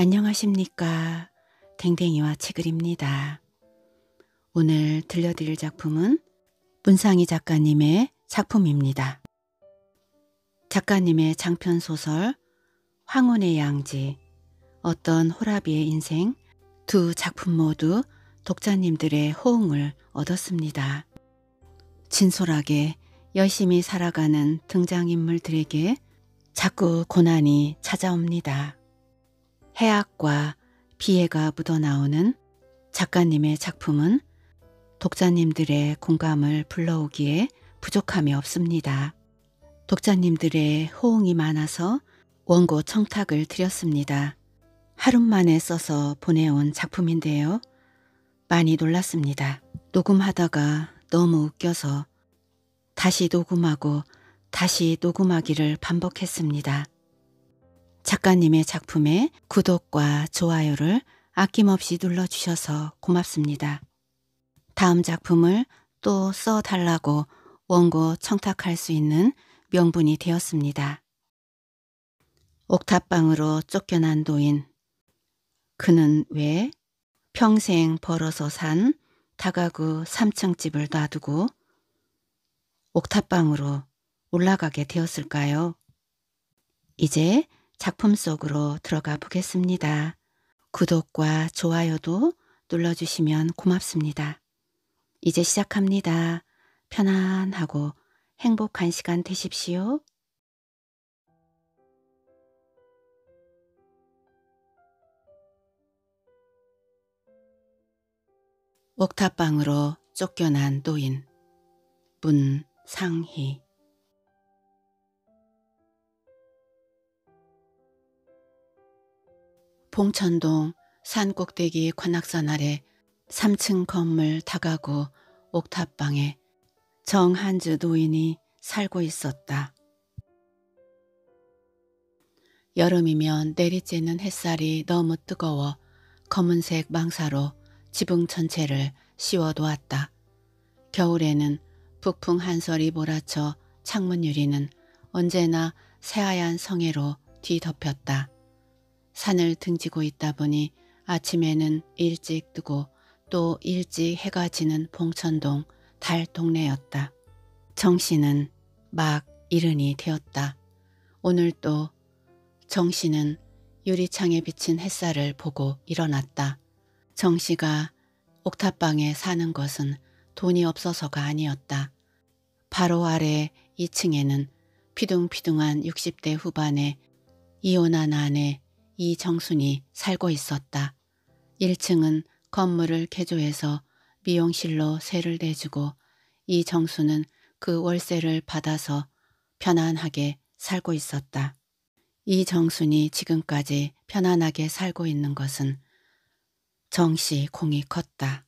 안녕하십니까. 댕댕이와 책을입니다. 오늘 들려드릴 작품은 문상희 작가님의 작품입니다. 작가님의 장편 소설 황혼의 양지, 어떤 호라비의 인생 두 작품 모두 독자님들의 호응을 얻었습니다. 진솔하게 열심히 살아가는 등장인물들에게 자꾸 고난이 찾아옵니다. 해악과 비해가 묻어나오는 작가님의 작품은 독자님들의 공감을 불러오기에 부족함이 없습니다. 독자님들의 호응이 많아서 원고 청탁을 드렸습니다. 하루 만에 써서 보내온 작품인데요. 많이 놀랐습니다. 녹음하다가 너무 웃겨서 다시 녹음하고 다시 녹음하기를 반복했습니다. 작가님의 작품에 구독과 좋아요를 아낌없이 눌러주셔서 고맙습니다. 다음 작품을 또 써달라고 원고 청탁할 수 있는 명분이 되었습니다. 옥탑방으로 쫓겨난 노인. 그는 왜 평생 벌어서 산 다가구 3층 집을 놔두고 옥탑방으로 올라가게 되었을까요? 이제 작품 속으로 들어가 보겠습니다. 구독과 좋아요도 눌러주시면 고맙습니다. 이제 시작합니다. 편안하고 행복한 시간 되십시오. 옥탑방으로 쫓겨난 노인 문상희 봉천동 산 꼭대기 관악산 아래 3층 건물 다가구 옥탑방에 정한주 노인이 살고 있었다. 여름이면 내리쬐는 햇살이 너무 뜨거워 검은색 망사로 지붕 전체를 씌워놓았다. 겨울에는 북풍 한설이 몰아쳐 창문 유리는 언제나 새하얀 성에로 뒤덮였다. 산을 등지고 있다 보니 아침에는 일찍 뜨고 또 일찍 해가 지는 봉천동 달 동네였다. 정씨는 막 이른이 되었다. 오늘 도 정씨는 유리창에 비친 햇살을 보고 일어났다. 정씨가 옥탑방에 사는 것은 돈이 없어서가 아니었다. 바로 아래 2층에는 피둥피둥한 60대 후반의 이혼한 아내 이정순이 살고 있었다. 1층은 건물을 개조해서 미용실로 세를 내주고 이정순은그 월세를 받아서 편안하게 살고 있었다. 이정순이 지금까지 편안하게 살고 있는 것은 정씨 공이 컸다.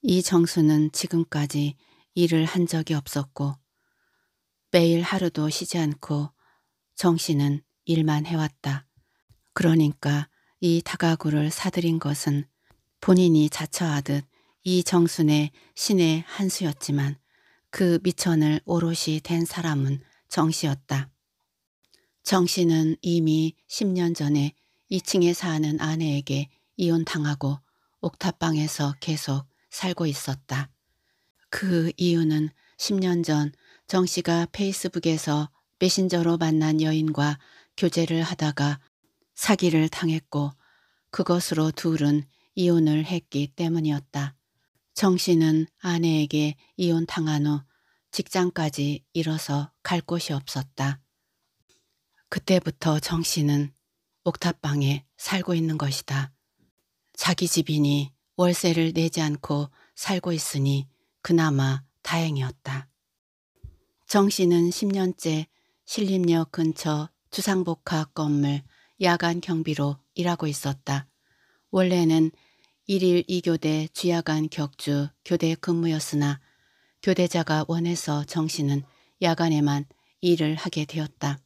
이정순은 지금까지 일을 한 적이 없었고 매일 하루도 쉬지 않고 정씨는 일만 해왔다. 그러니까 이 다가구를 사들인 것은 본인이 자처하듯 이정순의 신의 한 수였지만 그 미천을 오롯이 된 사람은 정씨였다. 정씨는 이미 10년 전에 2층에 사는 아내에게 이혼당하고 옥탑방에서 계속 살고 있었다. 그 이유는 10년 전 정씨가 페이스북에서 메신저로 만난 여인과 교제를 하다가 사기를 당했고 그것으로 둘은 이혼을 했기 때문이었다. 정 씨는 아내에게 이혼당한 후 직장까지 잃어서 갈 곳이 없었다. 그때부터 정 씨는 옥탑방에 살고 있는 것이다. 자기 집이니 월세를 내지 않고 살고 있으니 그나마 다행이었다. 정 씨는 10년째 신림역 근처 주상복합 건물 야간 경비로 일하고 있었다. 원래는 1일 2교대 주야간 격주 교대 근무였으나 교대자가 원해서 정씨는 야간에만 일을 하게 되었다.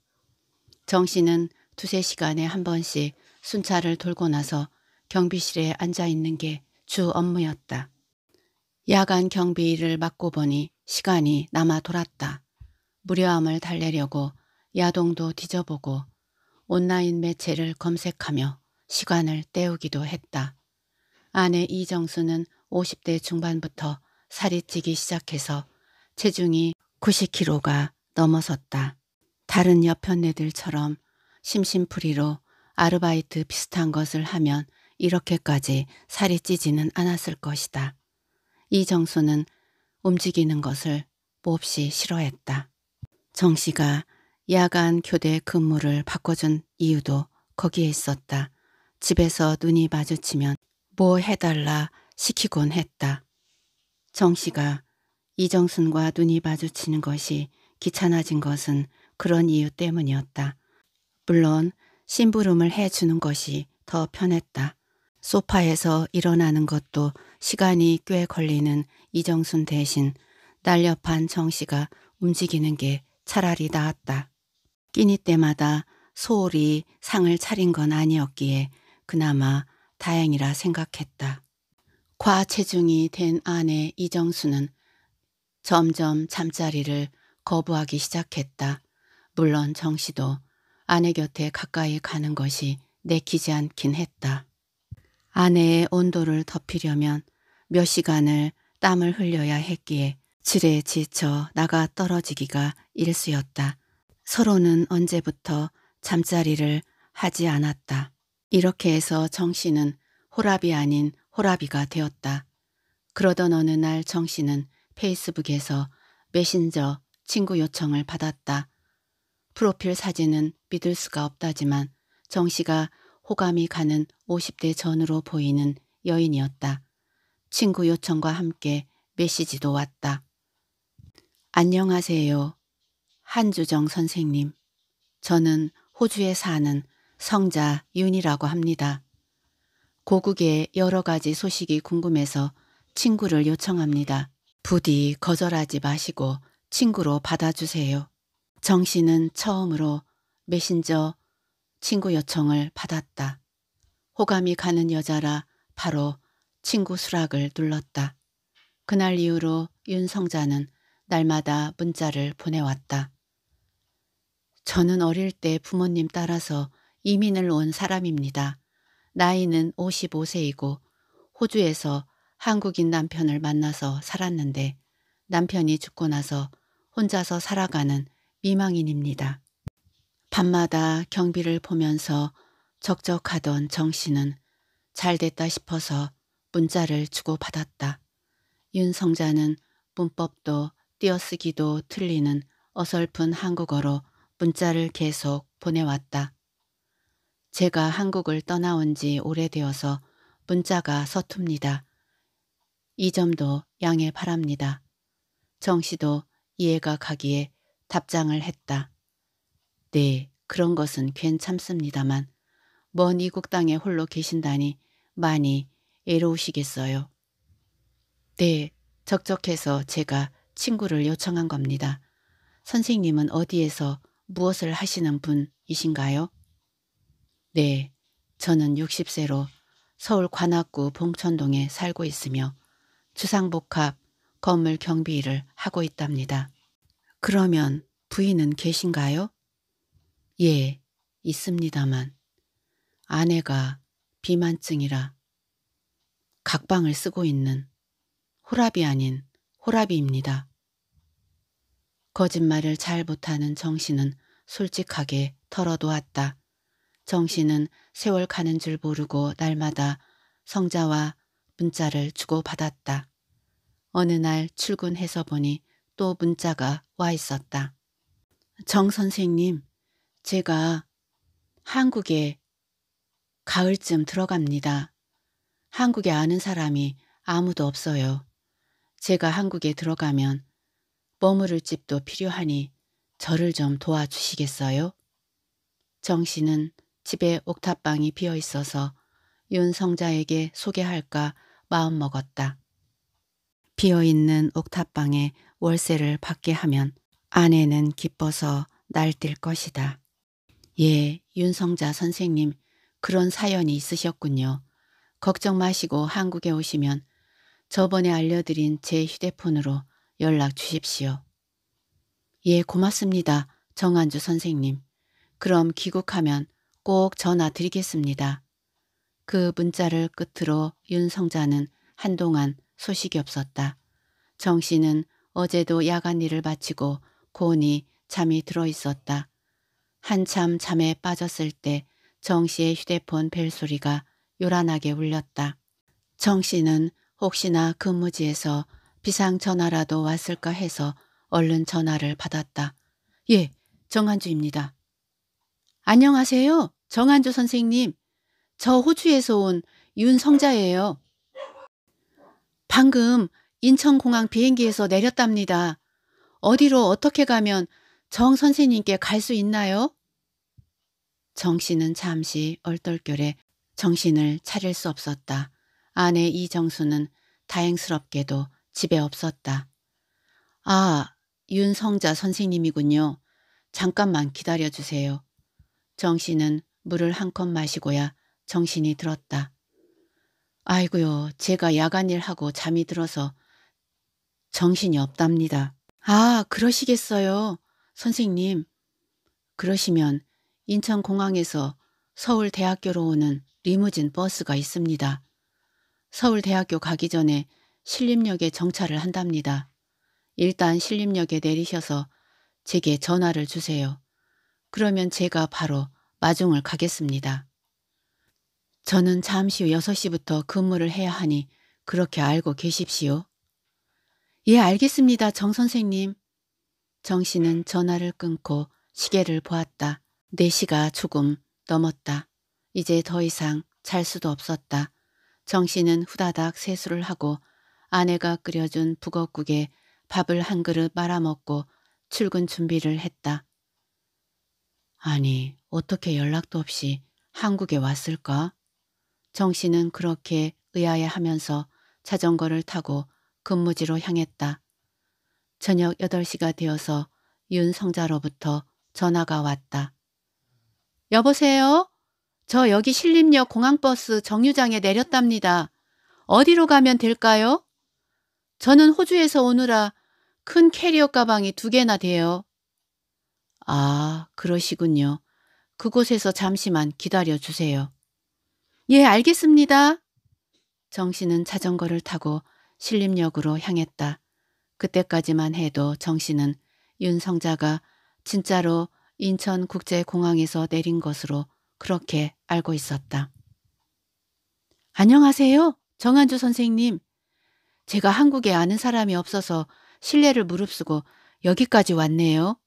정씨는 두세 시간에 한 번씩 순찰을 돌고 나서 경비실에 앉아있는 게 주 업무였다. 야간 경비 일을 맡고 보니 시간이 남아 돌았다. 무료함을 달래려고 야동도 뒤져보고 온라인 매체를 검색하며 시간을 때우기도 했다. 아내 이정수는 50대 중반부터 살이 찌기 시작해서 체중이 90kg가 넘어섰다. 다른 여편네들처럼 심심풀이로 아르바이트 비슷한 것을 하면 이렇게까지 살이 찌지는 않았을 것이다. 이정수는 움직이는 것을 몹시 싫어했다. 정 씨가 야간 교대 근무를 바꿔준 이유도 거기에 있었다. 집에서 눈이 마주치면 뭐 해달라 시키곤 했다. 정 씨가 이정순과 눈이 마주치는 것이 귀찮아진 것은 그런 이유 때문이었다. 물론 심부름을 해주는 것이 더 편했다. 소파에서 일어나는 것도 시간이 꽤 걸리는 이정순 대신 날렵한 정 씨가 움직이는 게 차라리 나았다. 끼니 때마다 소홀히 상을 차린 건 아니었기에 그나마 다행이라 생각했다. 과체중이 된 아내 이정수는 점점 잠자리를 거부하기 시작했다. 물론 정씨도 아내 곁에 가까이 가는 것이 내키지 않긴 했다. 아내의 온도를 덮이려면 몇 시간을 땀을 흘려야 했기에 질에 지쳐 나가 떨어지기가 일쑤였다. 서로는 언제부터 잠자리를 하지 않았다. 이렇게 해서 정 씨는 호랍이 아닌 호랍이가 되었다. 그러던 어느 날 정 씨는 페이스북에서 메신저 친구 요청을 받았다. 프로필 사진은 믿을 수가 없다지만 정 씨가 호감이 가는 50대 전으로 보이는 여인이었다. 친구 요청과 함께 메시지도 왔다. 안녕하세요. 한주정 선생님. 저는 호주에 사는 성자 윤이라고 합니다. 고국의 여러 가지 소식이 궁금해서 친구를 요청합니다. 부디 거절하지 마시고 친구로 받아주세요. 정 씨는 처음으로 메신저 친구 요청을 받았다. 호감이 가는 여자라 바로 친구 수락을 눌렀다. 그날 이후로 윤성자는 날마다 문자를 보내왔다. 저는 어릴 때 부모님 따라서 이민을 온 사람입니다. 나이는 55세이고 호주에서 한국인 남편을 만나서 살았는데 남편이 죽고 나서 혼자서 살아가는 미망인입니다. 밤마다 경비를 보면서 적적하던 정 씨는 잘됐다 싶어서 문자를 주고받았다. 윤성자는 문법도 띄어쓰기도 틀리는 어설픈 한국어로 문자를 계속 보내왔다. 제가 한국을 떠나온 지 오래되어서 문자가 서툽니다. 이 점도 양해 바랍니다. 정 씨도 이해가 가기에 답장을 했다. 네, 그런 것은 괜찮습니다만 먼 이국 땅에 홀로 계신다니 많이 애로우시겠어요. 네, 적적해서 제가 친구를 요청한 겁니다. 선생님은 어디에서 무엇을 하시는 분이신가요? 네, 저는 60세로 서울 관악구 봉천동에 살고 있으며 주상복합 건물 경비 일을 하고 있답니다. 그러면 부인은 계신가요? 예, 있습니다만 아내가 비만증이라 각방을 쓰고 있는 호랍이 아닌 호랍이입니다. 거짓말을 잘 못하는 정신은 솔직하게 털어놓았다. 정신은 세월 가는 줄 모르고 날마다 성자와 문자를 주고받았다. 어느 날 출근해서 보니 또 문자가 와 있었다. 정 선생님, 제가 한국에 가을쯤 들어갑니다. 한국에 아는 사람이 아무도 없어요. 제가 한국에 들어가면 머무를 집도 필요하니 저를 좀 도와주시겠어요? 정 씨는 집에 옥탑방이 비어 있어서 윤성자에게 소개할까 마음먹었다. 비어있는 옥탑방에 월세를 받게 하면 아내는 기뻐서 날뛸 것이다. 예, 윤성자 선생님 그런 사연이 있으셨군요. 걱정 마시고 한국에 오시면 저번에 알려드린 제 휴대폰으로 연락 주십시오. 예, 고맙습니다. 정한주 선생님. 그럼 귀국하면 꼭 전화 드리겠습니다. 그 문자를 끝으로 윤성자는 한동안 소식이 없었다. 정 씨는 어제도 야간 일을 마치고 곤히 잠이 들어 있었다. 한참 잠에 빠졌을 때정 씨의 휴대폰 벨소리가 요란하게 울렸다. 정 씨는 혹시나 근무지에서 비상 전화라도 왔을까 해서 얼른 전화를 받았다. 예, 정한주입니다. 안녕하세요. 정한주 선생님. 저 호주에서 온 윤성자예요. 방금 인천공항 비행기에서 내렸답니다. 어디로 어떻게 가면 정 선생님께 갈 수 있나요? 정 씨는 잠시 얼떨결에 정신을 차릴 수 없었다. 아내 이정수는 다행스럽게도 집에 없었다. 아, 윤성자 선생님이군요. 잠깐만 기다려주세요. 정 씨는 물을 한 컵 마시고야 정신이 들었다. 아이고요, 제가 야간일 하고 잠이 들어서 정신이 없답니다. 아, 그러시겠어요, 선생님. 그러시면 인천공항에서 서울대학교로 오는 리무진 버스가 있습니다. 서울대학교 가기 전에 신림역에 정차를 한답니다. 일단 신림역에 내리셔서 제게 전화를 주세요. 그러면 제가 바로 마중을 가겠습니다. 저는 잠시 후 6시부터 근무를 해야 하니 그렇게 알고 계십시오. 예 알겠습니다 정 선생님. 정 씨는 전화를 끊고 시계를 보았다. 4시가 조금 넘었다. 이제 더 이상 잘 수도 없었다. 정 씨는 후다닥 세수를 하고 아내가 끓여준 북엇국에 밥을 한 그릇 말아먹고 출근 준비를 했다. 아니 어떻게 연락도 없이 한국에 왔을까? 정 씨는 그렇게 의아해하면서 자전거를 타고 근무지로 향했다. 저녁 8시가 되어서 윤 성자로부터 전화가 왔다. 여보세요? 저 여기 신림역 공항버스 정류장에 내렸답니다. 어디로 가면 될까요? 저는 호주에서 오느라 큰 캐리어 가방이 두 개나 돼요. 아, 그러시군요. 그곳에서 잠시만 기다려 주세요. 예, 알겠습니다. 정 씨는 자전거를 타고 신림역으로 향했다. 그때까지만 해도 정 씨는 윤성자가 진짜로 인천국제공항에서 내린 것으로 그렇게 알고 있었다. 안녕하세요, 정한주 선생님. 제가 한국에 아는 사람이 없어서 실례를 무릅쓰고 여기까지 왔네요.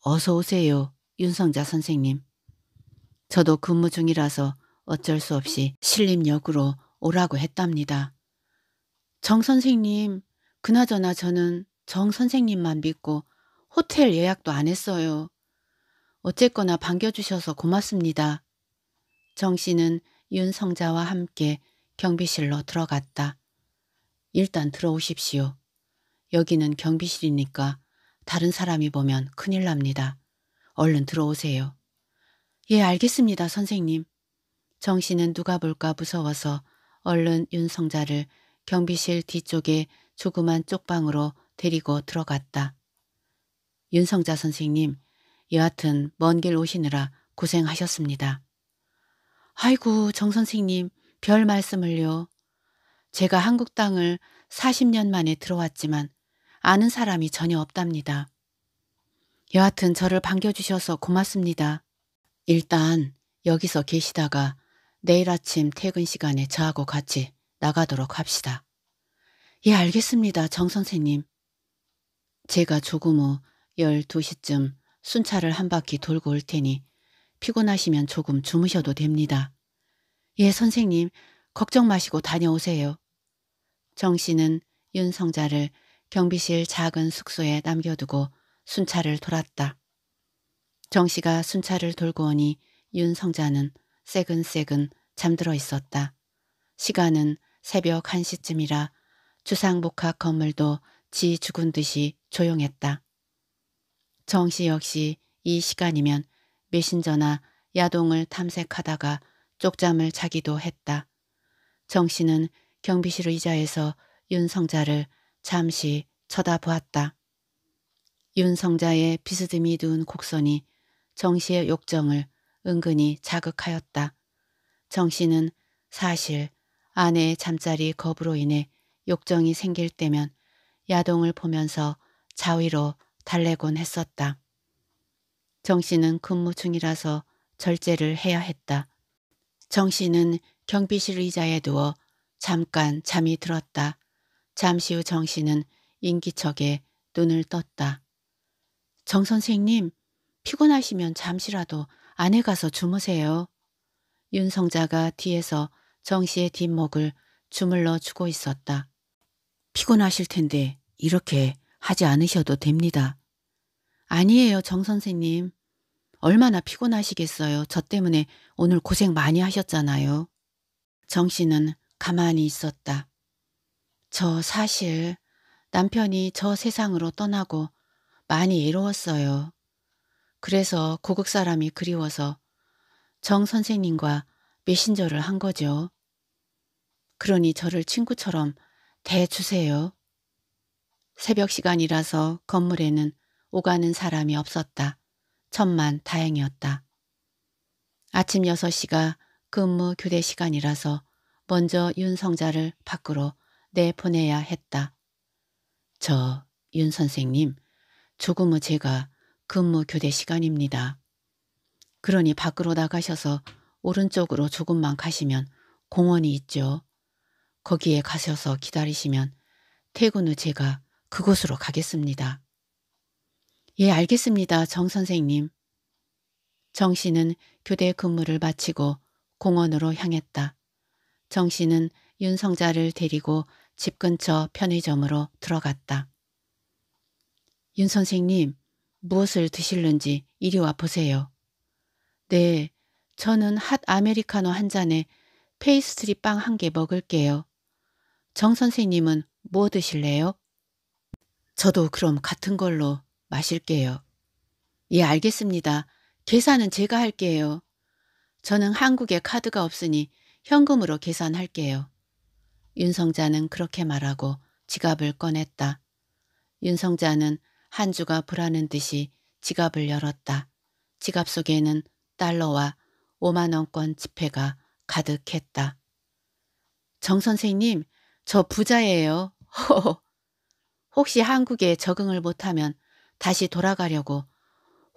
어서 오세요, 윤성자 선생님. 저도 근무 중이라서 어쩔 수 없이 신림역으로 오라고 했답니다. 정 선생님, 그나저나 저는 정 선생님만 믿고 호텔 예약도 안 했어요. 어쨌거나 반겨주셔서 고맙습니다. 정 씨는 윤성자와 함께 경비실로 들어갔다. 일단 들어오십시오. 여기는 경비실이니까 다른 사람이 보면 큰일 납니다. 얼른 들어오세요. 예, 알겠습니다, 선생님. 정 씨는 누가 볼까 무서워서 얼른 윤성자를 경비실 뒤쪽에 조그만 쪽방으로 데리고 들어갔다. 윤성자 선생님, 여하튼 먼 길 오시느라 고생하셨습니다. 아이고, 정 선생님, 별 말씀을요. 제가 한국 땅을 40년 만에 들어왔지만 아는 사람이 전혀 없답니다. 여하튼 저를 반겨주셔서 고맙습니다. 일단 여기서 계시다가 내일 아침 퇴근 시간에 저하고 같이 나가도록 합시다. 예, 알겠습니다. 정 선생님. 제가 조금 후 12시쯤 순찰을 한 바퀴 돌고 올 테니 피곤하시면 조금 주무셔도 됩니다. 예, 선생님. 걱정 마시고 다녀오세요. 정 씨는 윤성자를 경비실 작은 숙소에 남겨두고 순찰을 돌았다. 정 씨가 순찰을 돌고 오니 윤성자는 새근새근 잠들어 있었다. 시간은 새벽 1시쯤이라 주상복합 건물도 지 죽은 듯이 조용했다. 정씨 역시 이 시간이면 메신저나 야동을 탐색하다가 쪽잠을 자기도 했다. 정 씨는 경비실 의자에서 윤성자를 잠시 쳐다보았다. 윤성자의 비스듬히 둔 곡선이 정씨의 욕정을 은근히 자극하였다. 정씨는 사실 아내의 잠자리 겁으로 인해 욕정이 생길 때면 야동을 보면서 자위로 달래곤 했었다. 정씨는 근무 중이라서 절제를 해야 했다. 정씨는 경비실 의자에 누워 잠깐 잠이 들었다. 잠시 후 정씨는 인기척에 눈을 떴다. 정 선생님, 피곤하시면 잠시라도 안에 가서 주무세요. 윤성자가 뒤에서 정씨의 뒷목을 주물러 주고 있었다. 피곤하실 텐데 이렇게 하지 않으셔도 됩니다. 아니에요, 정 선생님. 얼마나 피곤하시겠어요. 저 때문에 오늘 고생 많이 하셨잖아요. 정 씨는 가만히 있었다. 저 사실 남편이 저 세상으로 떠나고 많이 외로웠어요. 그래서 고국 사람이 그리워서 정 선생님과 메신저를 한 거죠. 그러니 저를 친구처럼 대주세요. 새벽 시간이라서 건물에는 오가는 사람이 없었다. 천만 다행이었다. 아침 6시가 근무 교대 시간이라서 먼저 윤성자를 밖으로 내보내야 했다. 저 윤 선생님 조금 후 제가 근무 교대 시간입니다. 그러니 밖으로 나가셔서 오른쪽으로 조금만 가시면 공원이 있죠. 거기에 가셔서 기다리시면 퇴근 후 제가 그곳으로 가겠습니다. 예 알겠습니다. 정 선생님. 정 씨는 교대 근무를 마치고 공원으로 향했다. 정 씨는 윤성자를 데리고 집 근처 편의점으로 들어갔다. 윤 선생님, 무엇을 드실는지 이리 와 보세요. 네, 저는 핫 아메리카노 한 잔에 페이스트리 빵 한 개 먹을게요. 정 선생님은 뭐 드실래요? 저도 그럼 같은 걸로 마실게요. 예, 알겠습니다. 계산은 제가 할게요. 저는 한국에 카드가 없으니 현금으로 계산할게요. 윤성자는 그렇게 말하고 지갑을 꺼냈다. 윤성자는 한주가 불하는 듯이 지갑을 열었다. 지갑 속에는 달러와 5만원권 지폐가 가득했다. 정 선생님, 저 부자예요. 혹시 한국에 적응을 못하면 다시 돌아가려고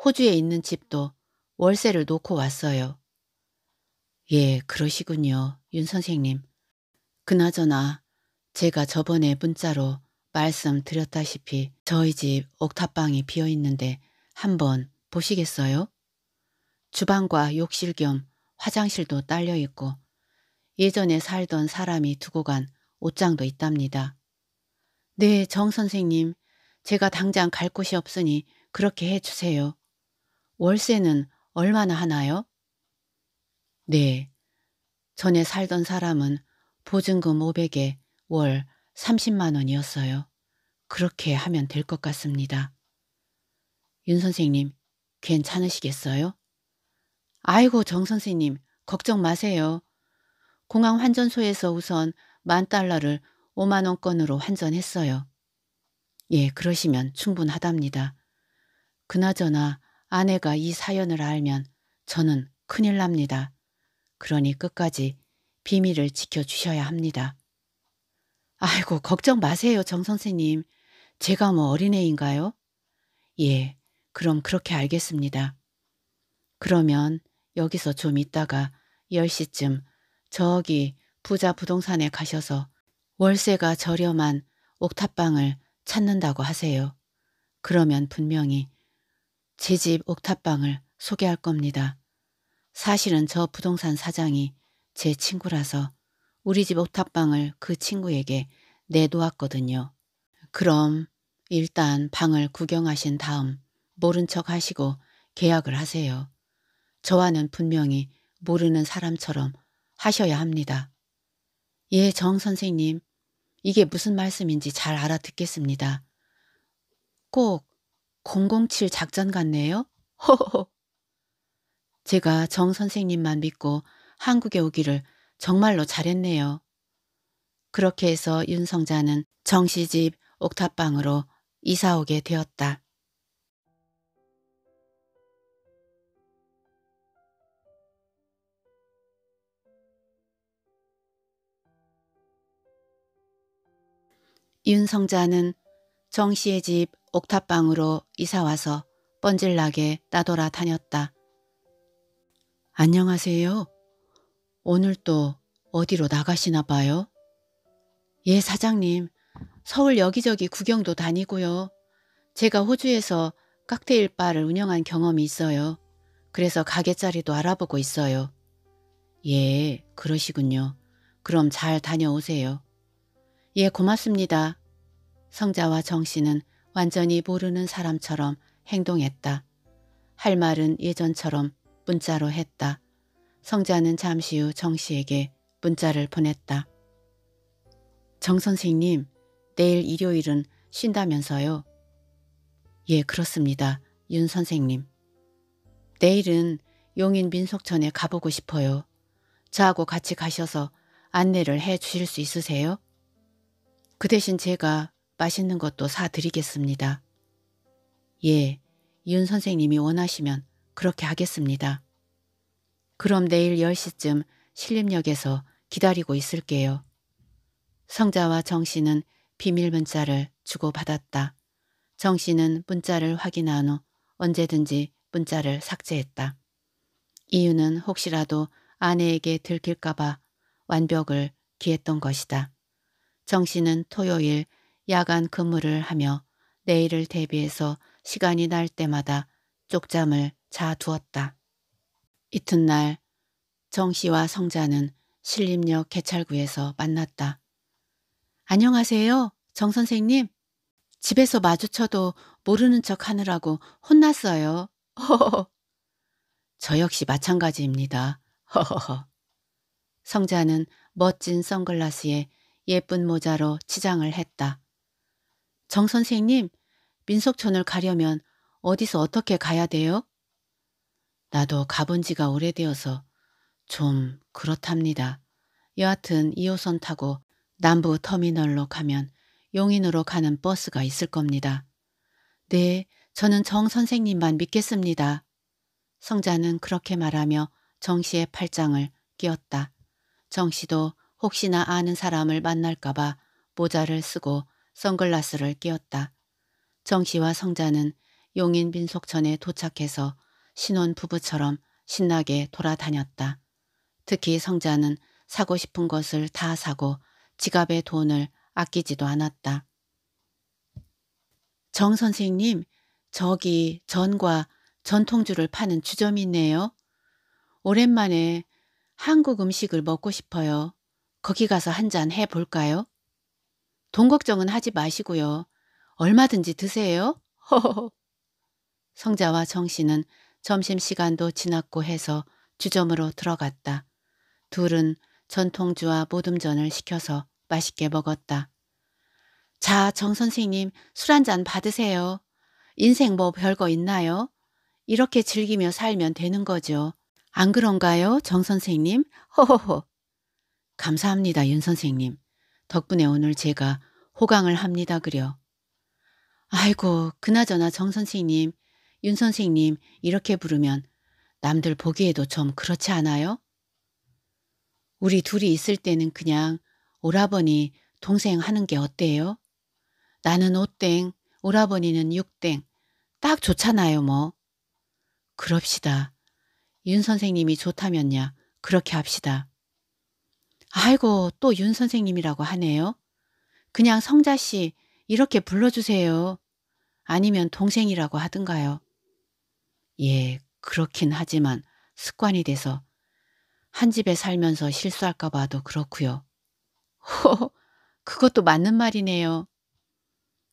호주에 있는 집도 월세를 놓고 왔어요. 예, 그러시군요. 윤 선생님. 그나저나 제가 저번에 문자로 말씀드렸다시피 저희 집 옥탑방이 비어있는데 한번 보시겠어요? 주방과 욕실 겸 화장실도 딸려있고 예전에 살던 사람이 두고 간 옷장도 있답니다. 네, 정 선생님. 제가 당장 갈 곳이 없으니 그렇게 해주세요. 월세는 얼마나 하나요? 네. 전에 살던 사람은 보증금 500에 월 30만 원이었어요. 그렇게 하면 될 것 같습니다. 윤 선생님, 괜찮으시겠어요? 아이고, 정 선생님, 걱정 마세요. 공항 환전소에서 우선 만 달러를 5만 원권으로 환전했어요. 예, 그러시면 충분하답니다. 그나저나 아내가 이 사연을 알면 저는 큰일 납니다. 그러니 끝까지 비밀을 지켜주셔야 합니다. 아이고 걱정 마세요 정 선생님. 제가 뭐 어린애인가요? 예, 그럼 그렇게 알겠습니다. 그러면 여기서 좀 있다가 10시쯤 저기 부자 부동산에 가셔서 월세가 저렴한 옥탑방을 찾는다고 하세요. 그러면 분명히 제 집 옥탑방을 소개할 겁니다. 사실은 저 부동산 사장이 제 친구라서 우리 집 옥탑방을 그 친구에게 내놓았거든요. 그럼 일단 방을 구경하신 다음 모른 척 하시고 계약을 하세요. 저와는 분명히 모르는 사람처럼 하셔야 합니다. 예, 정 선생님. 이게 무슨 말씀인지 잘 알아듣겠습니다. 꼭 007 작전 같네요? 호호호. 제가 정 선생님만 믿고 한국에 오기를 정말로 잘했네요. 그렇게 해서 윤성자는 정씨 집 옥탑방으로 이사오게 되었다. 윤성자는 정씨의 집 옥탑방으로 이사와서 뻔질나게 따돌아 다녔다. 안녕하세요. 오늘 또 어디로 나가시나 봐요? 예, 사장님. 서울 여기저기 구경도 다니고요. 제가 호주에서 칵테일 바를 운영한 경험이 있어요. 그래서 가게 자리도 알아보고 있어요. 예, 그러시군요. 그럼 잘 다녀오세요. 예, 고맙습니다. 성자와 정씨는 완전히 모르는 사람처럼 행동했다. 할 말은 예전처럼 문자로 했다. 성자는 잠시 후 정씨에게 문자를 보냈다. 정 선생님, 내일 일요일은 쉰다면서요? 예, 그렇습니다. 윤 선생님. 내일은 용인 민속촌에 가보고 싶어요. 저하고 같이 가셔서 안내를 해 주실 수 있으세요? 그 대신 제가 맛있는 것도 사드리겠습니다. 예, 윤 선생님이 원하시면 그렇게 하겠습니다. 그럼 내일 10시쯤 신림역에서 기다리고 있을게요. 성자와 정 씨는 비밀 문자를 주고받았다. 정 씨는 문자를 확인한 후 언제든지 문자를 삭제했다. 이유는 혹시라도 아내에게 들킬까봐 완벽을 기했던 것이다. 정 씨는 토요일 야간 근무를 하며 내일을 대비해서 시간이 날 때마다 쪽잠을 자 두었다. 이튿날 정씨와 성자는 신림역 개찰구에서 만났다. 안녕하세요. 정 선생님. 집에서 마주쳐도 모르는 척 하느라고 혼났어요. 허허허. 저 역시 마찬가지입니다. 허허허. 성자는 멋진 선글라스에 예쁜 모자로 치장을 했다. 정 선생님, 민속촌을 가려면 어디서 어떻게 가야 돼요? 나도 가본 지가 오래되어서 좀 그렇답니다. 여하튼 2호선 타고 남부 터미널로 가면 용인으로 가는 버스가 있을 겁니다. 네, 저는 정 선생님만 믿겠습니다. 성자는 그렇게 말하며 정 씨의 팔짱을 끼었다. 정 씨도 혹시나 아는 사람을 만날까봐 모자를 쓰고 선글라스를 끼었다. 정 씨와 성자는 용인 빈속천에 도착해서 신혼 부부처럼 신나게 돌아다녔다. 특히 성자는 사고 싶은 것을 다 사고 지갑의 돈을 아끼지도 않았다. 정 선생님, 저기 전과 전통주를 파는 주점이 있네요. 오랜만에 한국 음식을 먹고 싶어요. 거기 가서 한 잔 해볼까요? 돈 걱정은 하지 마시고요. 얼마든지 드세요. 성자와 정씨는 점심시간도 지났고 해서 주점으로 들어갔다. 둘은 전통주와 모둠전을 시켜서 맛있게 먹었다. 자, 정 선생님 술 한 잔 받으세요. 인생 뭐 별거 있나요? 이렇게 즐기며 살면 되는 거죠. 안 그런가요, 정 선생님? 호호호. 감사합니다, 윤 선생님. 덕분에 오늘 제가 호강을 합니다 그려. 아이고, 그나저나 정 선생님 윤 선생님 이렇게 부르면 남들 보기에도 좀 그렇지 않아요? 우리 둘이 있을 때는 그냥 오라버니 동생 하는 게 어때요? 나는 오땡 오라버니는 육땡딱 좋잖아요 뭐. 그럽시다. 윤 선생님이 좋다면야 그렇게 합시다. 아이고 또 윤 선생님이라고 하네요. 그냥 성자씨 이렇게 불러주세요. 아니면 동생이라고 하든가요. 예, 그렇긴 하지만 습관이 돼서 한 집에 살면서 실수할까 봐도 그렇고요. 호호, 그것도 맞는 말이네요.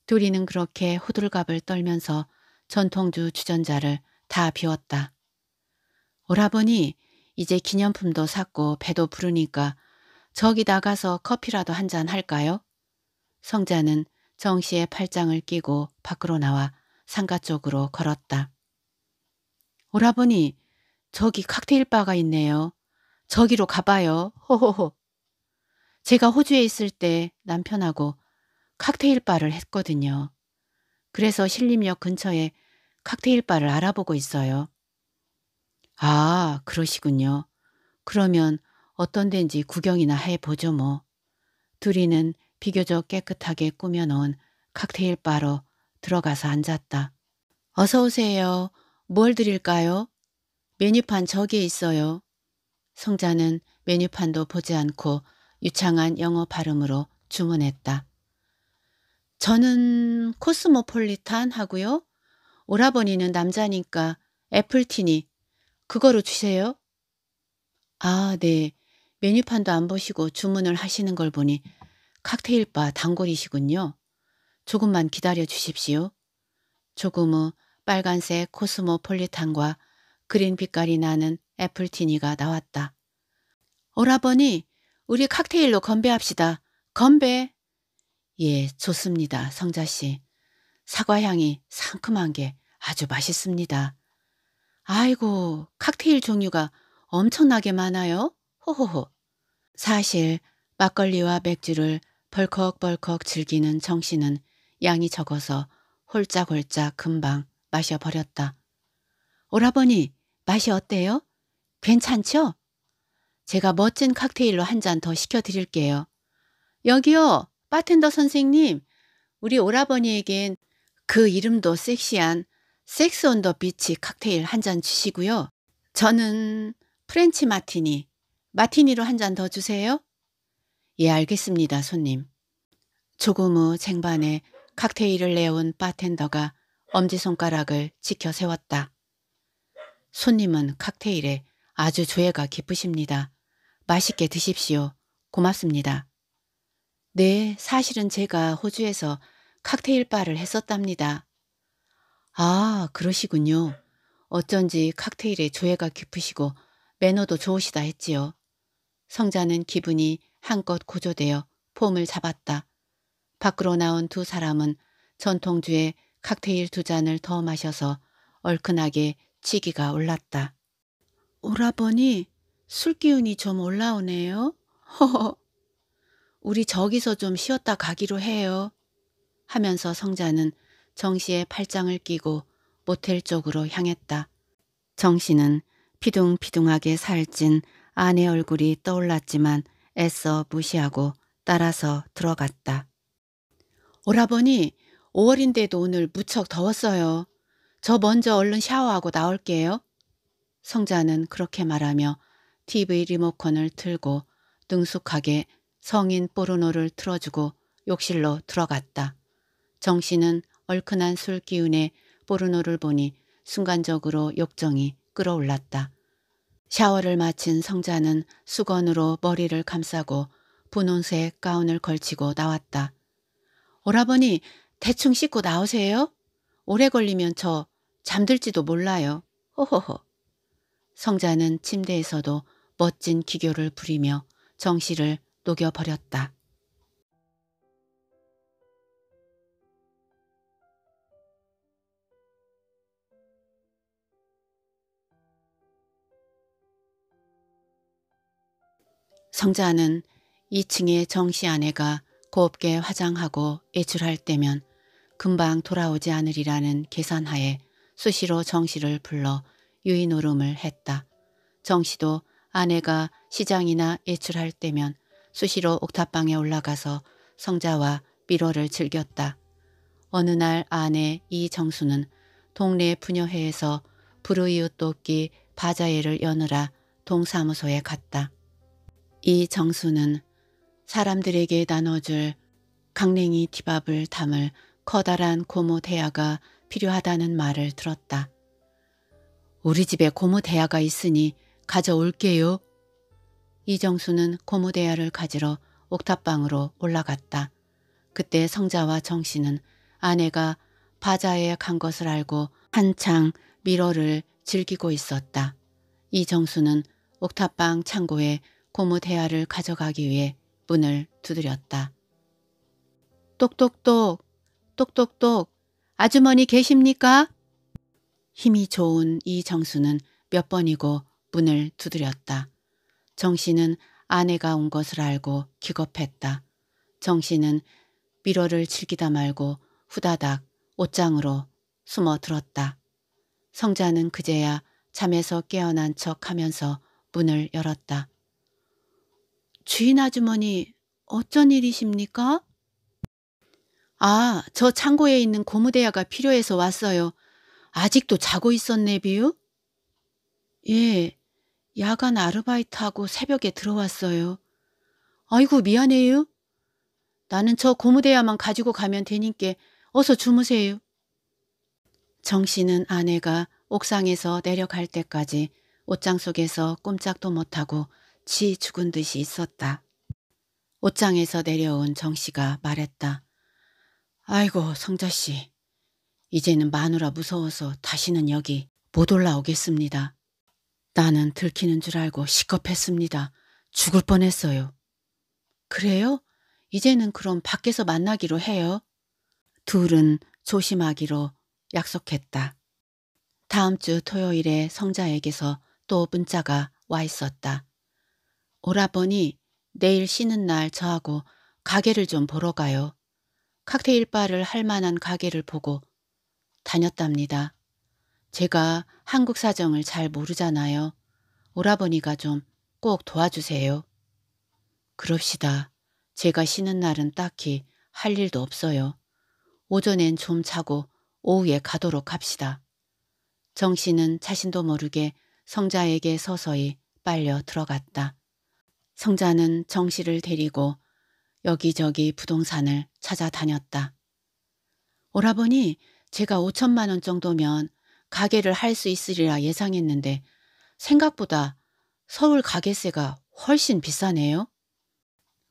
둘이는 그렇게 호들갑을 떨면서 전통주 주전자를 다 비웠다. 오라버니 이제 기념품도 샀고 배도 부르니까 저기 나가서 커피라도 한 잔 할까요? 성자는 정 씨의 팔짱을 끼고 밖으로 나와 상가 쪽으로 걸었다. 오라버니, 저기 칵테일 바가 있네요. 저기로 가봐요. 호호호. 제가 호주에 있을 때 남편하고 칵테일 바를 했거든요. 그래서 신림역 근처에 칵테일 바를 알아보고 있어요. 아, 그러시군요. 그러면 어떤 데인지 구경이나 해보죠 뭐. 둘이는 비교적 깨끗하게 꾸며놓은 칵테일 바로 들어가서 앉았다. 어서 오세요. 뭘 드릴까요? 메뉴판 저기에 있어요. 성자는 메뉴판도 보지 않고 유창한 영어 발음으로 주문했다. 저는 코스모폴리탄 하고요. 오라버니는 남자니까 애플티니 그거로 주세요. 아, 네. 메뉴판도 안 보시고 주문을 하시는 걸 보니 칵테일바 단골이시군요. 조금만 기다려 주십시오. 조금 후 빨간색 코스모폴리탄과 그린 빛깔이 나는 애플티니가 나왔다. 오라버니, 우리 칵테일로 건배합시다. 건배! 예, 좋습니다, 성자씨. 사과향이 상큼한 게 아주 맛있습니다. 아이고, 칵테일 종류가 엄청나게 많아요? 호호호. 사실 막걸리와 맥주를 벌컥벌컥 즐기는 정신은 양이 적어서 홀짝홀짝 금방 마셔버렸다. 오라버니, 맛이 어때요? 괜찮죠? 제가 멋진 칵테일로 한 잔 더 시켜드릴게요. 여기요, 바텐더 선생님. 우리 오라버니에겐 그 이름도 섹시한 섹스 온 더 비치 칵테일 한 잔 주시고요. 저는 프렌치 마티니, 마티니로 한 잔 더 주세요. 예, 알겠습니다, 손님. 조금 후 쟁반에 칵테일을 내온 바텐더가 엄지손가락을 지켜 세웠다. 손님은 칵테일에 아주 조예가 깊으십니다. 맛있게 드십시오. 고맙습니다. 네, 사실은 제가 호주에서 칵테일 바를 했었답니다. 아, 그러시군요. 어쩐지 칵테일에 조예가 깊으시고 매너도 좋으시다 했지요. 성자는 기분이 한껏 고조되어 폼을 잡았다. 밖으로 나온 두 사람은 전통주의 칵테일 두 잔을 더 마셔서 얼큰하게 치기가 올랐다. 오라버니 술 기운이 좀 올라오네요. 허허. 우리 저기서 좀 쉬었다 가기로 해요. 하면서 성자는 정씨의 팔짱을 끼고 모텔 쪽으로 향했다. 정씨는 피둥피둥하게 살찐 아내 얼굴이 떠올랐지만 애써 무시하고 따라서 들어갔다. 오라버니 5월인데도 오늘 무척 더웠어요. 저 먼저 얼른 샤워하고 나올게요. 성자는 그렇게 말하며 TV 리모컨을 틀고 능숙하게 성인 포르노를 틀어주고 욕실로 들어갔다. 정 씨는 얼큰한 술 기운에 포르노를 보니 순간적으로 욕정이 끌어올랐다. 샤워를 마친 성자는 수건으로 머리를 감싸고 분홍색 가운을 걸치고 나왔다. 오라버니 대충 씻고 나오세요. 오래 걸리면 저 잠들지도 몰라요. 호호호. 성자는 침대에서도 멋진 기교를 부리며 정시를 녹여버렸다. 성자는 2층의 정시 아내가 곱게 화장하고 애출할 때면 금방 돌아오지 않으리라는 계산하에 수시로 정씨를 불러 유인오름을 했다. 정씨도 아내가 시장이나 예출할 때면 수시로 옥탑방에 올라가서 성자와 미로를 즐겼다. 어느 날 아내 이정수는 동네 부녀회에서 불우이웃 돕기 바자회를 여느라 동사무소에 갔다. 이정수는 사람들에게 나눠줄 강냉이 티밥을 담을 커다란 고무 대야가 필요하다는 말을 들었다. 우리 집에 고무 대야가 있으니 가져올게요. 이정수는 고무 대야를 가지러 옥탑방으로 올라갔다. 그때 성자와 정씨는 아내가 바자에 간 것을 알고 한창 미러를 즐기고 있었다. 이정수는 옥탑방 창고에 고무 대야를 가져가기 위해 문을 두드렸다. 똑똑똑 똑똑똑 아주머니 계십니까? 힘이 좋은 이 정수는 몇 번이고 문을 두드렸다. 정 씨는 아내가 온 것을 알고 기겁했다. 정 씨는 미러를 즐기다 말고 후다닥 옷장으로 숨어 들었다. 성자는 그제야 잠에서 깨어난 척 하면서 문을 열었다. 주인 아주머니 어쩐 일이십니까? 아, 저 창고에 있는 고무대야가 필요해서 왔어요. 아직도 자고 있었네, 비유? 예, 야간 아르바이트하고 새벽에 들어왔어요. 아이고, 미안해요. 나는 저 고무대야만 가지고 가면 되니께 어서 주무세요. 정 씨는 아내가 옥상에서 내려갈 때까지 옷장 속에서 꼼짝도 못하고 지 죽은 듯이 있었다. 옷장에서 내려온 정 씨가 말했다. 아이고 성자씨 이제는 마누라 무서워서 다시는 여기 못 올라오겠습니다. 나는 들키는 줄 알고 시겁했습니다. 죽을 뻔했어요. 그래요? 이제는 그럼 밖에서 만나기로 해요. 둘은 조심하기로 약속했다. 다음 주 토요일에 성자에게서 또 문자가 와 있었다. 오라버니 내일 쉬는 날 저하고 가게를 좀 보러 가요. 칵테일 바를 할 만한 가게를 보고 다녔답니다. 제가 한국 사정을 잘 모르잖아요. 오라버니가 좀 꼭 도와주세요. 그럽시다. 제가 쉬는 날은 딱히 할 일도 없어요. 오전엔 좀 자고 오후에 가도록 합시다. 정 씨는 자신도 모르게 성자에게 서서히 빨려 들어갔다. 성자는 정 씨를 데리고 여기저기 부동산을 찾아다녔다. 오라버니 제가 5천만 원 정도면 가게를 할 수 있으리라 예상했는데 생각보다 서울 가게세가 훨씬 비싸네요.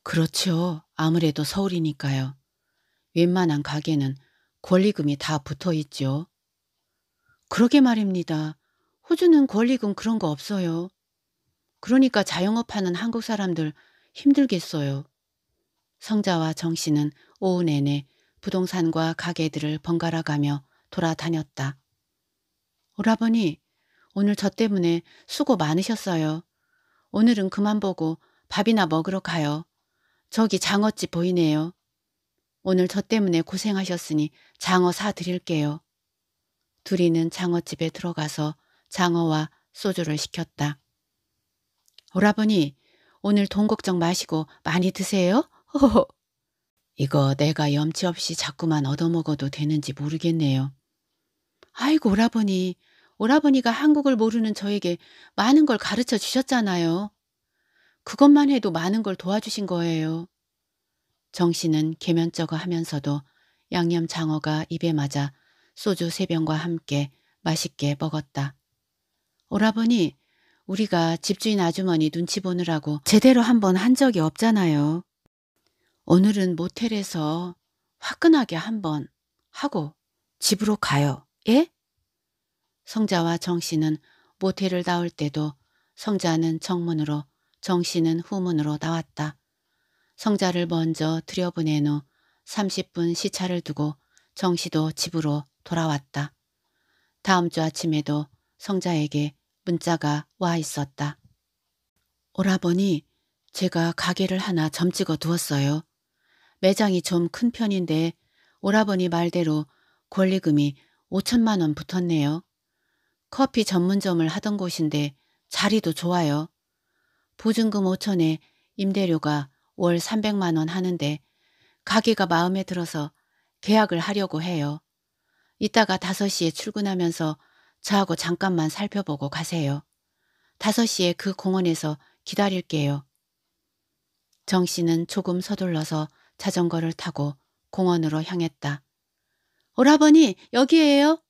그렇죠. 아무래도 서울이니까요. 웬만한 가게는 권리금이 다 붙어 있죠. 그러게 말입니다. 호주는 권리금 그런 거 없어요. 그러니까 자영업하는 한국 사람들 힘들겠어요. 성자와 정씨는 오후 내내 부동산과 가게들을 번갈아 가며 돌아다녔다. 오라버니, 오늘 저 때문에 수고 많으셨어요. 오늘은 그만 보고 밥이나 먹으러 가요. 저기 장어집 보이네요. 오늘 저 때문에 고생하셨으니 장어 사드릴게요. 둘이는 장어집에 들어가서 장어와 소주를 시켰다. 오라버니, 오늘 돈 걱정 마시고 많이 드세요. 허허. 이거 내가 염치 없이 자꾸만 얻어먹어도 되는지 모르겠네요. 아이고, 오라버니. 오라버니가 한국을 모르는 저에게 많은 걸 가르쳐 주셨잖아요. 그것만 해도 많은 걸 도와주신 거예요. 정씨는 개면쩍어 하면서도 양념 장어가 입에 맞아 소주 세 병과 함께 맛있게 먹었다. 오라버니, 우리가 집주인 아주머니 눈치 보느라고 제대로 한 번한 한 적이 없잖아요. 오늘은 모텔에서 화끈하게 한번 하고 집으로 가요. 예? 성자와 정씨는 모텔을 나올 때도 성자는 정문으로 정씨는 후문으로 나왔다. 성자를 먼저 들여보낸 후 30분 시차를 두고 정씨도 집으로 돌아왔다. 다음 주 아침에도 성자에게 문자가 와 있었다. 오라버니 제가 가게를 하나 점찍어 두었어요. 매장이 좀 큰 편인데 오라버니 말대로 권리금이 5천만 원 붙었네요. 커피 전문점을 하던 곳인데 자리도 좋아요. 보증금 5천에 임대료가 월 300만 원 하는데 가게가 마음에 들어서 계약을 하려고 해요. 이따가 5시에 출근하면서 저하고 잠깐만 살펴보고 가세요. 5시에 그 공원에서 기다릴게요. 정 씨는 조금 서둘러서 자전거를 타고 공원으로 향했다. 오라버니 여기에요.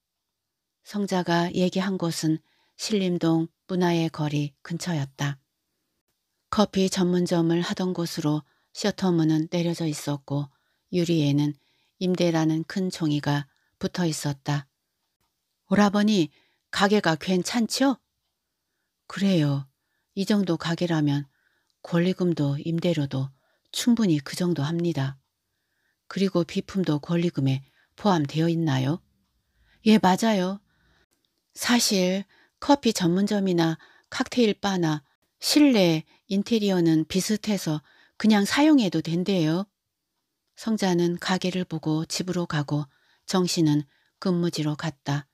성자가 얘기한 곳은 신림동 문화의 거리 근처였다. 커피 전문점을 하던 곳으로 셔터문은 내려져 있었고 유리에는 임대라는 큰 종이가 붙어 있었다. 오라버니 가게가 괜찮죠? 그래요. 이 정도 가게라면 권리금도 임대료도 충분히 그 정도 합니다. 그리고 비품도 권리금에 포함되어 있나요? 예, 맞아요. 사실 커피 전문점이나 칵테일 바나 실내 인테리어는 비슷해서 그냥 사용해도 된대요. 성자는 가게를 보고 집으로 가고 정씨는 근무지로 갔다.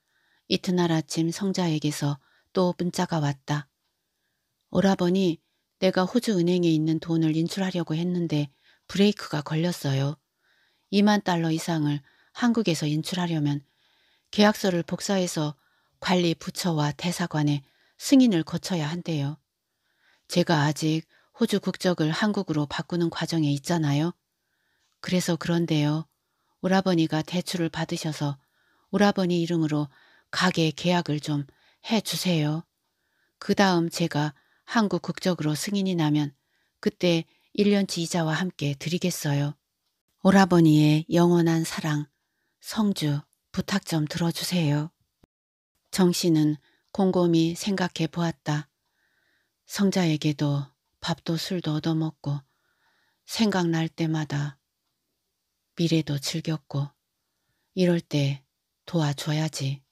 이튿날 아침 성자에게서 또 문자가 왔다. 오라버니 내가 호주 은행에 있는 돈을 인출하려고 했는데 브레이크가 걸렸어요. 2만 달러 이상을 한국에서 인출하려면 계약서를 복사해서 관리 부처와 대사관에 승인을 거쳐야 한대요. 제가 아직 호주 국적을 한국으로 바꾸는 과정에 있잖아요. 그래서 그런데요. 오라버니가 대출을 받으셔서 오라버니 이름으로 가게 계약을 좀 해주세요. 그 다음 제가 한국 국적으로 승인이 나면 그때 1년치 이자와 함께 드리겠어요. 오라버니의 영원한 사랑, 성주 부탁 좀 들어주세요. 정 씨는 곰곰이 생각해 보았다. 성자에게도 밥도 술도 얻어먹고 생각날 때마다 미래도 즐겼고 이럴 때 도와줘야지.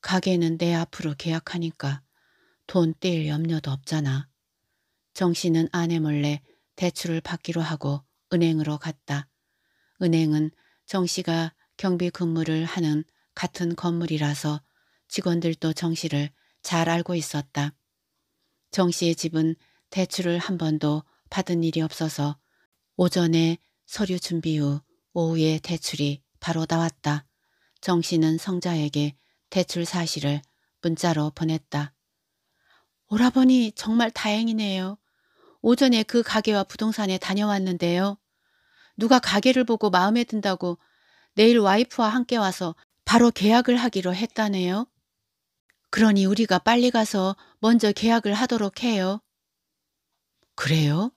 가게는 내 앞으로 계약하니까 돈 떼일 염려도 없잖아. 정 씨는 아내 몰래 대출을 받기로 하고 은행으로 갔다. 은행은 정 씨가 경비 근무를 하는 같은 건물이라서 직원들도 정 씨를 잘 알고 있었다. 정 씨의 집은 대출을 한 번도 받은 일이 없어서 오전에 서류 준비 후 오후에 대출이 바로 나왔다. 정 씨는 성자에게 대출 사실을 문자로 보냈다. 오라버니 정말 다행이네요. 오전에 그 가게와 부동산에 다녀왔는데요. 누가 가게를 보고 마음에 든다고 내일 와이프와 함께 와서 바로 계약을 하기로 했다네요. 그러니 우리가 빨리 가서 먼저 계약을 하도록 해요. 그래요?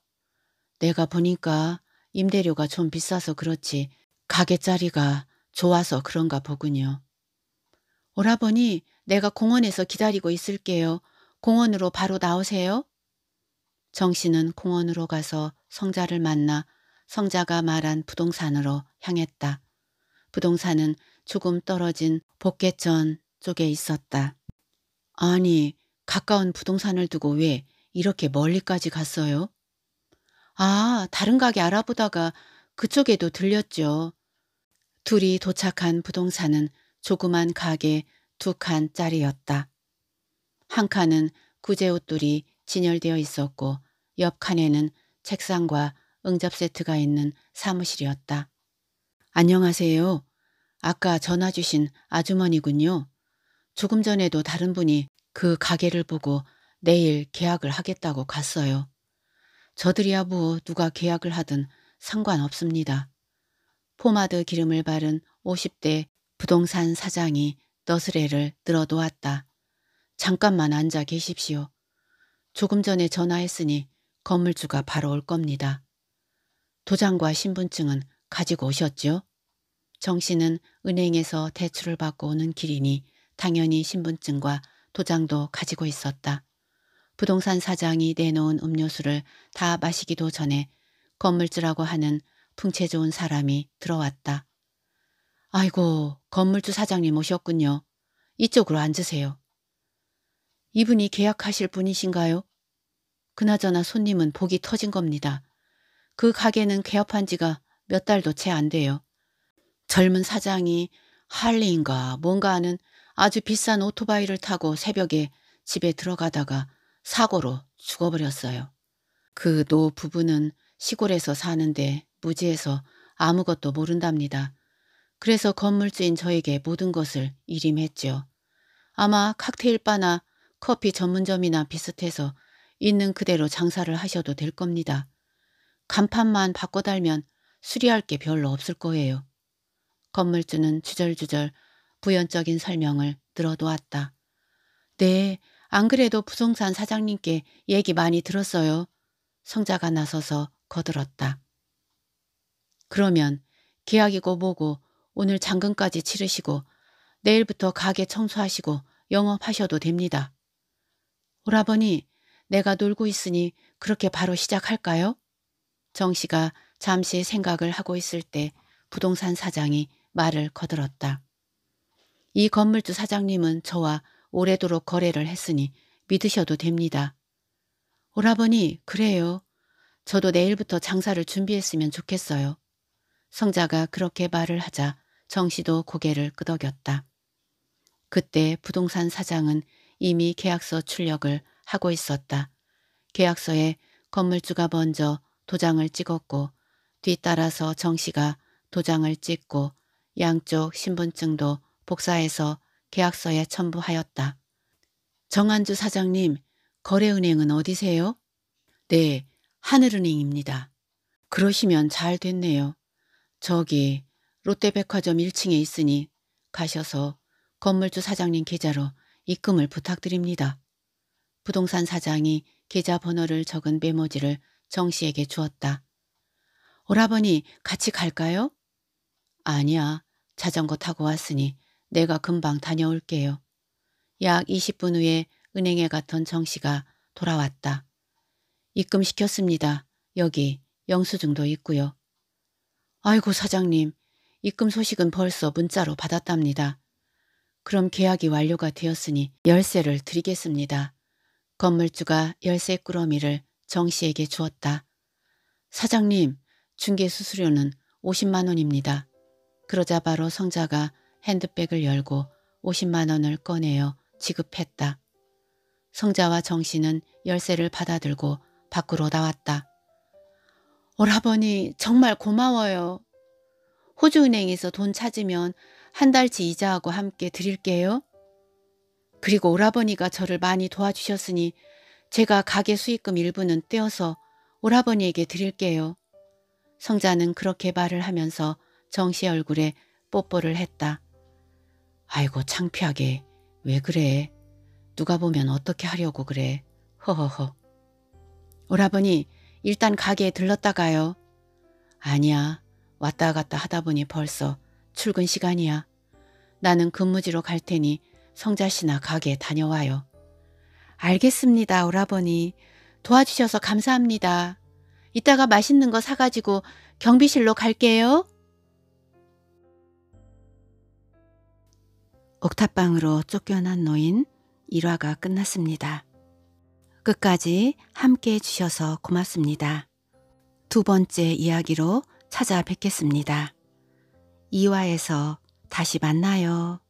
내가 보니까 임대료가 좀 비싸서 그렇지 가게 자리가 좋아서 그런가 보군요. 오라버니 내가 공원에서 기다리고 있을게요. 공원으로 바로 나오세요. 정 씨는 공원으로 가서 성자를 만나 성자가 말한 부동산으로 향했다. 부동산은 조금 떨어진 복개천 쪽에 있었다. 아니, 가까운 부동산을 두고 왜 이렇게 멀리까지 갔어요? 아, 다른 가게 알아보다가 그쪽에도 들렸죠. 둘이 도착한 부동산은 조그만 가게 두 칸짜리였다. 한 칸은 구제 옷돌이 진열되어 있었고 옆 칸에는 책상과 응접 세트가 있는 사무실이었다. 안녕하세요. 아까 전화 주신 아주머니군요. 조금 전에도 다른 분이 그 가게를 보고 내일 계약을 하겠다고 갔어요. 저들이야 뭐 누가 계약을 하든 상관없습니다. 포마드 기름을 바른 50대 부동산 사장이 너스레를 늘어놓았다. 잠깐만 앉아 계십시오. 조금 전에 전화했으니 건물주가 바로 올 겁니다. 도장과 신분증은 가지고 오셨죠? 정 씨는 은행에서 대출을 받고 오는 길이니 당연히 신분증과 도장도 가지고 있었다. 부동산 사장이 내놓은 음료수를 다 마시기도 전에 건물주라고 하는 풍채 좋은 사람이 들어왔다. 아이고 건물주 사장님 오셨군요. 이쪽으로 앉으세요. 이분이 계약하실 분이신가요? 그나저나 손님은 복이 터진 겁니다. 그 가게는 개업한 지가 몇 달도 채 안 돼요. 젊은 사장이 할리인가 뭔가 하는 아주 비싼 오토바이를 타고 새벽에 집에 들어가다가 사고로 죽어버렸어요. 그 노 부부는 시골에서 사는데 무지해서 아무것도 모른답니다. 그래서 건물주인 저에게 모든 것을 일임했죠. 아마 칵테일 바나 커피 전문점이나 비슷해서 있는 그대로 장사를 하셔도 될 겁니다. 간판만 바꿔 달면 수리할 게 별로 없을 거예요. 건물주는 주절주절 부연적인 설명을 들어놓았다. 네, 안 그래도 부송산 사장님께 얘기 많이 들었어요. 성자가 나서서 거들었다. 그러면 계약이고 뭐고 오늘 잔금까지 치르시고 내일부터 가게 청소하시고 영업하셔도 됩니다. 오라버니, 내가 놀고 있으니 그렇게 바로 시작할까요? 정 씨가 잠시 생각을 하고 있을 때 부동산 사장이 말을 거들었다. 이 건물주 사장님은 저와 오래도록 거래를 했으니 믿으셔도 됩니다. 오라버니, 그래요. 저도 내일부터 장사를 준비했으면 좋겠어요. 성자가 그렇게 말을 하자 정 씨도 고개를 끄덕였다. 그때 부동산 사장은 이미 계약서 출력을 하고 있었다. 계약서에 건물주가 먼저 도장을 찍었고 뒤따라서 정 씨가 도장을 찍고 양쪽 신분증도 복사해서 계약서에 첨부하였다. 정한주 사장님, 거래은행은 어디세요? 네, 하늘은행입니다. 그러시면 잘 됐네요. 저기 롯데백화점 1층에 있으니 가셔서 건물주 사장님 계좌로 입금을 부탁드립니다. 부동산 사장이 계좌 번호를 적은 메모지를 정 씨에게 주었다. 오라버니 같이 갈까요? 아니야. 자전거 타고 왔으니 내가 금방 다녀올게요. 약 20분 후에 은행에 갔던 정 씨가 돌아왔다. 입금시켰습니다. 여기 영수증도 있고요. 아이고 사장님, 입금 소식은 벌써 문자로 받았답니다. 그럼 계약이 완료가 되었으니 열쇠를 드리겠습니다. 건물주가 열쇠 꾸러미를 정 씨에게 주었다. 사장님, 중개 수수료는 50만 원입니다. 그러자 바로 성자가 핸드백을 열고 50만 원을 꺼내어 지급했다. 성자와 정 씨는 열쇠를 받아들고 밖으로 나왔다. 오라버니 정말 고마워요. 호주은행에서 돈 찾으면 한 달치 이자하고 함께 드릴게요. 그리고 오라버니가 저를 많이 도와주셨으니 제가 가게 수익금 일부는 떼어서 오라버니에게 드릴게요. 성자는 그렇게 말을 하면서 정씨 얼굴에 뽀뽀를 했다. 아이고 창피하게 왜 그래. 누가 보면 어떻게 하려고 그래. 허허허. 오라버니 일단 가게에 들렀다 가요. 아니야. 왔다 갔다 하다 보니 벌써 출근 시간이야. 나는 근무지로 갈 테니 성자씨나 가게 다녀와요. 알겠습니다, 오라버니. 도와주셔서 감사합니다. 이따가 맛있는 거 사가지고 경비실로 갈게요. 옥탑방으로 쫓겨난 노인 1화가 끝났습니다. 끝까지 함께 해주셔서 고맙습니다. 두 번째 이야기로 찾아뵙겠습니다. 2화에서 다시 만나요.